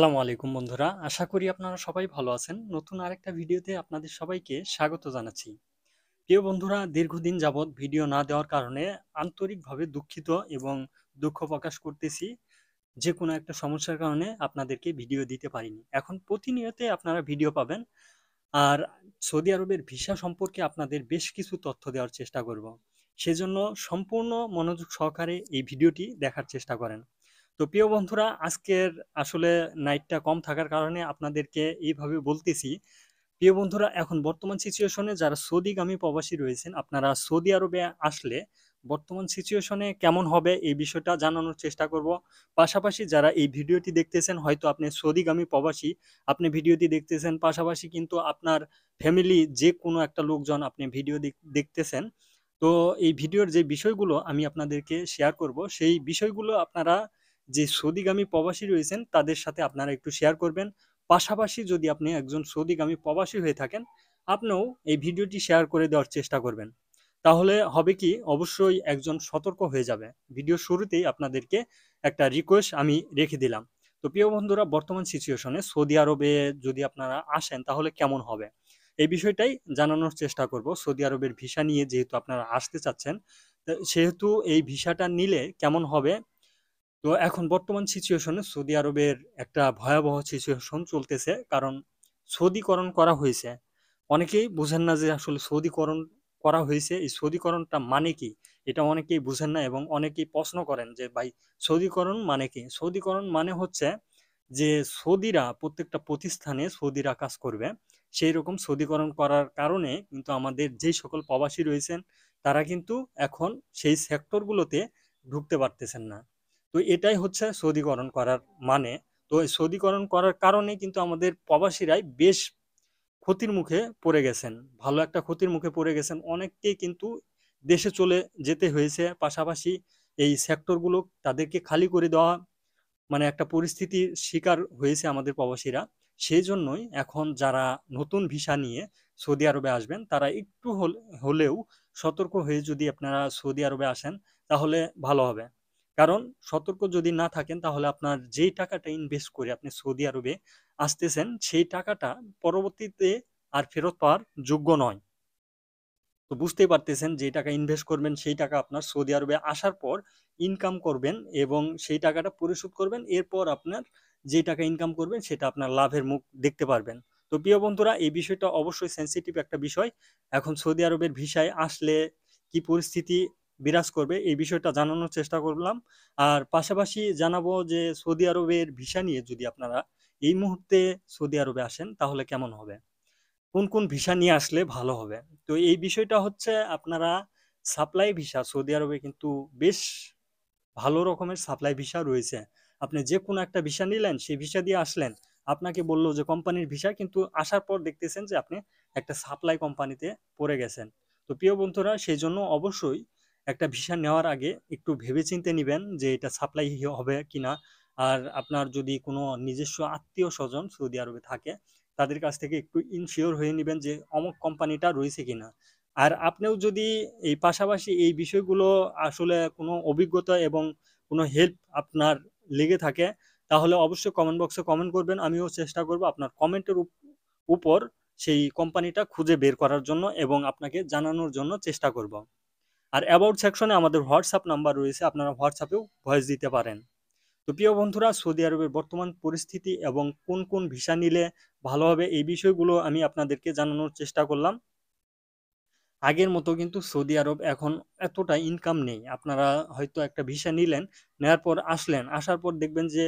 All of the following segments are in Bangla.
আসসালামু আলাইকুম বন্ধুরা আশা করি আপনারা সবাই ভালো আছেন নতুন আরেকটা ভিডিওতে আপনাদের সবাইকে স্বাগত জানাচ্ছি প্রিয় বন্ধুরা দীর্ঘদিন যাবৎ ভিডিও না দেওয়ার কারণে আন্তরিকভাবে দুঃখিত এবং দুঃখ প্রকাশ করতেছি যে কোনো একটা সমস্যার কারণে আপনাদেরকে ভিডিও দিতে পারিনি এখন প্রতিনিয়তে আপনারা ভিডিও পাবেন আর সৌদি আরবের ভিসা সম্পর্কে আপনাদের বেশ কিছু তথ্য দেওয়ার চেষ্টা করব সেজন্য সম্পূর্ণ মনোযোগ সহকারে এই ভিডিওটি দেখার চেষ্টা করেন তো প্রিয় বন্ধুরা আজকের আসলে নাইটটা কম থাকার কারণে আপনাদেরকে এইভাবে বলতেছি প্রিয় বন্ধুরা এখন বর্তমান সিচুয়েশনে যারা সৌদিগামী প্রবাসী রয়েছেন আপনারা সৌদি আরবে আসলে বর্তমান সিচুয়েশনে কেমন হবে এই বিষয়টা জানানোর চেষ্টা করব পাশাপাশি যারা এই ভিডিওটি দেখতেছেন হয়তো আপনি সৌদিগামী প্রবাসী আপনি ভিডিওটি দেখতেছেন পাশাপাশি কিন্তু আপনার ফ্যামিলি যে কোনো একটা লোকজন আপনি ভিডিও দেখতেছেন তো এই ভিডিওর যে বিষয়গুলো আমি আপনাদেরকে শেয়ার করব সেই বিষয়গুলো আপনারা যে সৌদিগামী প্রবাসী রয়েছেন তাদের সাথে আপনারা একটু শেয়ার করবেন পাশাপাশি যদি আপনি একজন সৌদিগামী প্রবাসী হয়ে থাকেন আপনিও এই ভিডিওটি শেয়ার করে দেওয়ার চেষ্টা করবেন তাহলে হবে কি অবশ্যই একজন সতর্ক হয়ে যাবে ভিডিও শুরুতেই আপনাদেরকে একটা রিকোয়েস্ট আমি রেখে দিলাম তো প্রিয় বন্ধুরা বর্তমান সিচুয়েশনে সৌদি আরবে যদি আপনারা আসেন তাহলে কেমন হবে এই বিষয়টাই জানানোর চেষ্টা করব সৌদি আরবের ভিসা নিয়ে যেহেতু আপনারা আসতে চাচ্ছেন সেহেতু এই ভিসাটা নিলে কেমন হবে তো এখন বর্তমান সিচুয়েশনে সৌদি আরবের একটা ভয়াবহ সিচুয়েশন চলতেছে কারণ সৌদিকরণ করা হয়েছে অনেকেই বুঝেন না যে আসলে সৌদিকরণ করা হয়েছে এই সৌদিকরণটা মানে কি এটা অনেকেই বুঝেন না এবং অনেকেই প্রশ্ন করেন যে ভাই সৌদিকরণ মানে কি সৌদিকরণ মানে হচ্ছে যে সৌদিরা প্রত্যেকটা প্রতিষ্ঠানে সৌদিরা কাজ করবে সেই রকম সৌদিকরণ করার কারণে কিন্তু আমাদের যে সকল প্রবাসী রয়েছেন তারা কিন্তু এখন সেই সেক্টরগুলোতে ঢুকতে পারতেছেন না তো এটাই হচ্ছে সৌদিকরণ করার মানে তো এই সৌদিকরণ করার কারণে কিন্তু আমাদের প্রবাসীরাই বেশ ক্ষতির মুখে পড়ে গেছেন ভালো একটা ক্ষতির মুখে পড়ে গেছেন অনেককে কিন্তু দেশে চলে যেতে হয়েছে পাশাপাশি এই সেক্টরগুলো তাদেরকে খালি করে দেওয়া মানে একটা পরিস্থিতির শিকার হয়েছে আমাদের প্রবাসীরা সেই জন্যই এখন যারা নতুন ভিসা নিয়ে সৌদি আরবে আসবেন তারা একটু হলেও সতর্ক হয়ে যদি আপনারা সৌদি আরবে আসেন তাহলে ভালো হবে কারণ সতর্ক যদি না থাকেন তাহলে আপনার যেই টাকাটা ইনভেস্ট করে আপনি সৌদি আরবে আসতেছেন সেই টাকাটা পরবর্তীতে আর ফেরত পাওয়ার যোগ্য নয় তো বুঝতেই পারতেছেন যে টাকা ইনভেস্ট করবেন সেই টাকা আপনার সৌদি আরবে আসার পর ইনকাম করবেন এবং সেই টাকাটা পরিশোধ করবেন এরপর আপনার যে টাকা ইনকাম করবেন সেটা আপনার লাভের মুখ দেখতে পারবেন তো প্রিয় বন্ধুরা এই বিষয়টা অবশ্যই সেন্সিটিভ একটা বিষয় এখন সৌদি আরবের ভিসায় আসলে কি পরিস্থিতি বিরাজ করবে এই বিষয়টা জানানোর চেষ্টা করলাম আর পাশাপাশি জানাবো যে সৌদি আরবের ভিসা নিয়ে যদি আপনারা এই মুহূর্তে সৌদি আরবে আসেন তাহলে কেমন হবে কোন কোন ভিসা নিয়ে আসলে ভালো হবে তো এই বিষয়টা হচ্ছে আপনারা সাপ্লাই ভিসা সৌদি আরবে কিন্তু বেশ ভালো রকমের সাপ্লাই ভিসা রয়েছে আপনি যে কোনো একটা ভিসা নিলেন সেই ভিসা দিয়ে আসলেন আপনাকে বললো যে কোম্পানির ভিসা কিন্তু আসার পর দেখতেছেন যে আপনি একটা সাপ্লাই কোম্পানিতে পড়ে গেছেন তো প্রিয় বন্ধুরা সেই জন্য অবশ্যই একটা ভিসা নেওয়ার আগে একটু ভেবেচিন্তে নেবেন যে এটা সাপ্লাই হবে কিনা আর আপনার যদি কোনো নিজস্ব আত্মীয় স্বজন সৌদি আরবে থাকে তাদের কাছ থেকে একটু ইনশিওর হয়ে নেবেন যে অমুক কোম্পানিটা রয়েছে কিনা আর আপনিও যদি এই পাশাপাশি এই বিষয়গুলো আসলে কোনো অভিজ্ঞতা এবং কোনো হেল্প আপনার লেগে থাকে তাহলে অবশ্যই কমেন্ট বক্সে কমেন্ট করবেন আমিও চেষ্টা করব আপনার কমেন্টের উপর সেই কোম্পানিটা খুঁজে বের করার জন্য এবং আপনাকে জানানোর জন্য চেষ্টা করব আর অ্যাবাউট সেকশনে আমাদের হোয়াটসঅ্যাপ নাম্বার রয়েছে আপনারা হোয়াটসঅ্যাপেও ভয়েস দিতে পারেন তো প্রিয় বন্ধুরা সৌদি আরবের বর্তমান পরিস্থিতি এবং কোন কোন ভিসা নিলে ভালো হবে এই বিষয়গুলো আমি আপনাদেরকে জানানোর চেষ্টা করলাম আগের মতো কিন্তু সৌদি আরব এখন এতটা ইনকাম নেই আপনারা হয়তো একটা ভিসা নিলেন নেওয়ার পর আসলেন আসার পর দেখবেন যে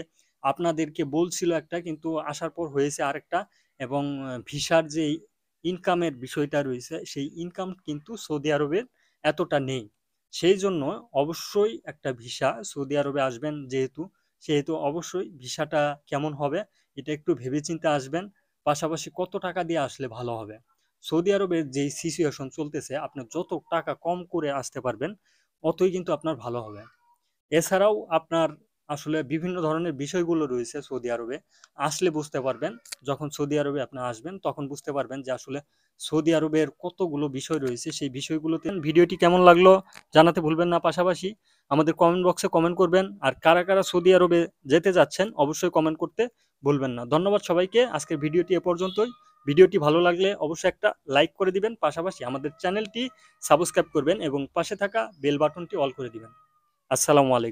আপনাদেরকে বলছিল একটা কিন্তু আসার পর হয়েছে আরেকটা এবং ভিসার যে ইনকামের বিষয়টা রয়েছে সেই ইনকাম কিন্তু সৌদি আরবের এতটা নেই সেই জন্য অবশ্যই একটা ভিসা সৌদি আরবে আসবেন যেহেতু সেহেতু অবশ্যই ভিসাটা কেমন হবে এটা একটু ভেবেচিন্তে আসবেন পাশাপাশি কত টাকা দিয়ে আসলে ভালো হবে সৌদি আরবের যেই সিচুয়েশন চলতেছে আপনি যত টাকা কম করে আসতে পারবেন অতই কিন্তু আপনার ভালো হবে এছাড়াও আপনার আসলে বিভিন্ন ধরনের বিষয়গুলো রয়েছে সৌদি আরবে আসলে বুঝতে পারবেন যখন সৌদি আরবে আপনি আসবেন তখন বুঝতে পারবেন যে আসলে সৌদি আরবের কতগুলো বিষয় রয়েছে সেই বিষয়গুলোতে ভিডিওটি কেমন লাগলো জানাতে ভুলবেন না পাশাপাশি আমাদের কমেন্ট বক্সে কমেন্ট করবেন আর কারা কারা সৌদি আরবে যেতে যাচ্ছেন অবশ্যই কমেন্ট করতে ভুলবেন না ধন্যবাদ সবাইকে আজকের ভিডিওটি এ পর্যন্তই ভিডিওটি ভালো লাগলে অবশ্যই একটা লাইক করে দিবেন পাশাপাশি আমাদের চ্যানেলটি সাবস্ক্রাইব করবেন এবং পাশে থাকা বেল বাটনটি অল করে দিবেন আসসালামু আলাইকুম